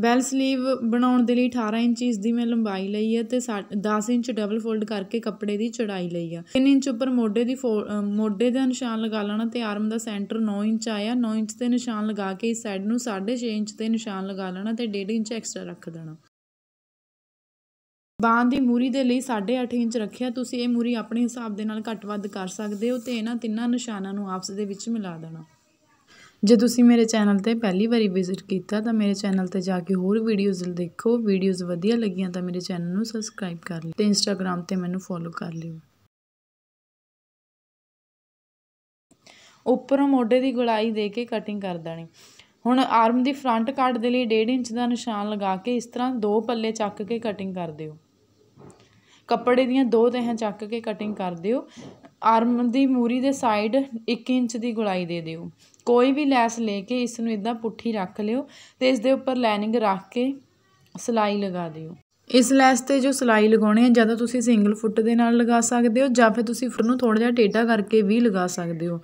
ਬੈਲ sleeve ਬਣਾਉਣ ਦੇ ਲਈ 18 ਇੰਚ ਇਸ ਦੀ ਮੈਂ ਲੰਬਾਈ ਲਈ ਹੈ ਤੇ 10 ਇੰਚ ਡਬਲ ਫੋਲਡ ਕਰਕੇ ਕੱਪੜੇ ਦੀ ਚੜਾਈ ਲਈ ਆ 3 ਇੰਚ ਉੱਪਰ ਮੋਢੇ ਦੀ ਮੋਢੇ ਦਾ ਨਿਸ਼ਾਨ ਲਗਾ ਲੈਣਾ ਤੇ ਆਰਮ ਦਾ ਸੈਂਟਰ 9 ਇੰਚ ਆਇਆ 9 ਇੰਚ ਤੇ ਨਿਸ਼ਾਨ ਲਗਾ ਕੇ ਇਸ ਸਾਈਡ ਨੂੰ 6.5 ਇੰਚ ਤੇ ਨਿਸ਼ਾਨ ਲਗਾ ਲੈਣਾ ਤੇ 1.5 ਇੰਚ ਐਕਸਟਰਾ ਰੱਖ ਦੇਣਾ ਬਾਹਾਂ ਦੀ ਮੂਰੀ ਦੇ ਲਈ 8.5 ਇੰਚ ਰੱਖਿਆ ਤੁਸੀਂ ਇਹ ਮੂਰੀ ਆਪਣੇ ਹਿਸਾਬ ਦੇ ਨਾਲ ਘੱਟ ਵੱਧ ਕਰ ਸਕਦੇ ਹੋ ਤੇ ਇਹਨਾਂ ਤਿੰਨਾਂ ਨਿਸ਼ਾਨਾਂ ਨੂੰ ਆਪਸ ਦੇ ਵਿੱਚ ਮਿਲਾ ਦੇਣਾ ਜੇ ਤੁਸੀਂ ਮੇਰੇ ਚੈਨਲ ਤੇ ਪਹਿਲੀ ਵਾਰੀ ਵਿਜ਼ਿਟ ਕੀਤਾ ਤਾਂ ਮੇਰੇ ਚੈਨਲ ਤੇ ਜਾ ਕੇ ਹੋਰ ਵੀਡੀਓਜ਼ ਦੇਖੋ ਵੀਡੀਓਜ਼ ਵਧੀਆ ਲੱਗੀਆਂ ਤਾਂ ਮੇਰੇ ਚੈਨਲ ਨੂੰ ਸਬਸਕ੍ਰਾਈਬ ਕਰ ਲਿਓ ਤੇ ਇੰਸਟਾਗ੍ਰam ਤੇ ਮੈਨੂੰ ਫੋਲੋ ਕਰ ਲਿਓ ਉੱਪਰੋਂ ਮੋਢੇ ਦੀ ਗੁਲਾਈ ਦੇ ਕੇ ਕਟਿੰਗ ਕਰ ਦੇਣੀ ਹੁਣ ਆਰਮ ਦੀ ਫਰੰਟ ਕੱਟ ਦੇ ਲਈ 1.5 ਇੰਚ ਦਾ ਨਿਸ਼ਾਨ ਲਗਾ ਕੇ ਇਸ ਤਰ੍ਹਾਂ ਦੋ ਪੱਲੇ ਚੱਕ ਕੇ ਕਟਿੰਗ ਕਰ ਦਿਓ ਕੱਪੜੇ ਦੀਆਂ ਦੋ ਤਹਾਂ ਚੱਕ ਕੇ ਕਟਿੰਗ ਕਰ ਦਿਓ ਆਰਮ ਦੀ ਮੂਰੀ ਦੇ ਸਾਈਡ 1 ਇੰਚ ਦੀ ਗੁਲਾਈ ਦੇ ਦਿਓ ਕੋਈ ਵੀ ਲੈਸ ਲੈ ਕੇ ਇਸ ਨੂੰ ਇਦਾਂ ਪੁੱਠੀ ਰੱਖ ਲਿਓ ਤੇ ਇਸ ਦੇ ਉੱਪਰ ਲਾਈਨਿੰਗ ਰੱਖ ਕੇ ਸਲਾਈ ਲਗਾ ਦਿਓ ਇਸ ਲੈਸ ਤੇ ਜੋ ਸਲਾਈ ਲਗਾਉਣੀ ਹੈ ਜਾਂ ਤਾਂ ਤੁਸੀਂ ਸਿੰਗਲ ਫੁੱਟ ਦੇ ਨਾਲ ਲਗਾ ਸਕਦੇ ਹੋ ਜਾਂ ਫਿਰ ਤੁਸੀਂ ਫੁੱਟ ਨੂੰ ਥੋੜਾ ਜਿਹਾ ਟੇਢਾ ਕਰਕੇ ਵੀ ਲਗਾ ਸਕਦੇ ਹੋ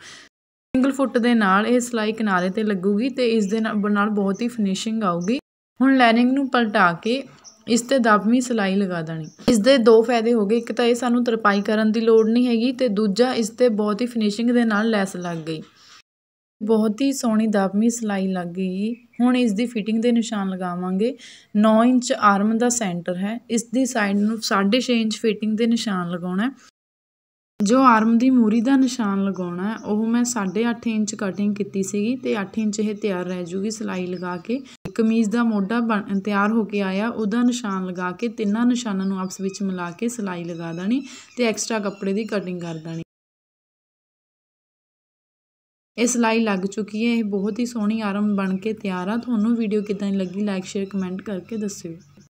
ਸਿੰਗਲ ਫੁੱਟ ਦੇ ਨਾਲ ਇਹ ਸਲਾਈ ਕਿਨਾਰੇ ਤੇ ਲੱਗੂਗੀ ਤੇ ਇਸ ਦੇ ਨਾਲ ਬਹੁਤ ਹੀ ਫਿਨਿਸ਼ਿੰਗ ਆਊਗੀ ਹੁਣ ਲਾਈਨਿੰਗ ਨੂੰ ਪਲਟਾ ਕੇ ਇਸ ਤੇ ਦਸਵੀਂ ਸਲਾਈ ਲਗਾ ਦੇਣੀ ਇਸ ਦੇ ਦੋ ਫਾਇਦੇ ਹੋ ਗਏ ਇੱਕ ਤਾਂ ਇਹ ਸਾਨੂੰ ਤਰਪਾਈ ਕਰਨ ਦੀ ਲੋੜ ਨਹੀਂ ਹੈਗੀ ਤੇ ਦੂਜਾ ਇਸ ਤੇ ਬਹੁਤ ਹੀ ਫਿਨਿਸ਼ਿੰਗ ਦੇ ਨਾਲ ਲੈਸ ਲੱਗ ਗਈ ਬਹੁਤ ਹੀ ਸੋਹਣੀ ਦਸਵੀਂ ਸਲਾਈ ਲੱਗ ਗਈ ਹੁਣ ਇਸ ਦੀ ਫਿਟਿੰਗ ਦੇ ਨਿਸ਼ਾਨ ਲਗਾਵਾਂਗੇ 9 ਇੰਚ ਆਰਮ ਦਾ ਸੈਂਟਰ ਹੈ ਇਸ ਦੀ ਸਾਈਡ ਨੂੰ 6.5 ਇੰਚ ਫਿਟਿੰਗ ਦੇ ਨਿਸ਼ਾਨ ਲਗਾਉਣਾ ਜੋ ਆਰਮ ਦੀ ਮੂਰੀ ਦਾ ਨਿਸ਼ਾਨ ਲਗਾਉਣਾ ਉਹ ਮੈਂ 8.5 ਇੰਚ ਕਟਿੰਗ ਕੀਤੀ ਸੀਗੀ ਤੇ 8 ਇੰਚ ਇਹ ਤਿਆਰ ਰਹਿ ਜੂਗੀ ਸਲਾਈ ਲਗਾ ਕੇ ਕਮੀਜ਼ ਦਾ ਮੋਢਾ ਬਣ ਤਿਆਰ ਹੋ ਕੇ ਆਇਆ ਉਹਦਾ ਨਿਸ਼ਾਨ ਲਗਾ ਕੇ ਤਿੰਨਾਂ ਨਿਸ਼ਾਨਾਂ ਨੂੰ ਆਪਸ ਵਿੱਚ ਮਿਲਾ ਕੇ ਸਿਲਾਈ ਲਗਾ ਦੇਣੀ ਤੇ ਐਕਸਟਰਾ ਕੱਪੜੇ ਦੀ ਕਟਿੰਗ ਕਰ ਦੇਣੀ ਇਹ ਸਿਲਾਈ ਲੱਗ ਚੁੱਕੀ ਹੈ ਇਹ ਬਹੁਤ ਹੀ ਸੋਹਣੀ ਆਰਮ ਬਣ ਕੇ ਤਿਆਰ ਆ ਤੁਹਾਨੂੰ ਵੀਡੀਓ ਕਿਦਾਂ ਲੱਗੀ ਲਾਈਕ ਸ਼ੇਅਰ ਕਮੈਂਟ ਕਰਕੇ ਦੱਸਿਓ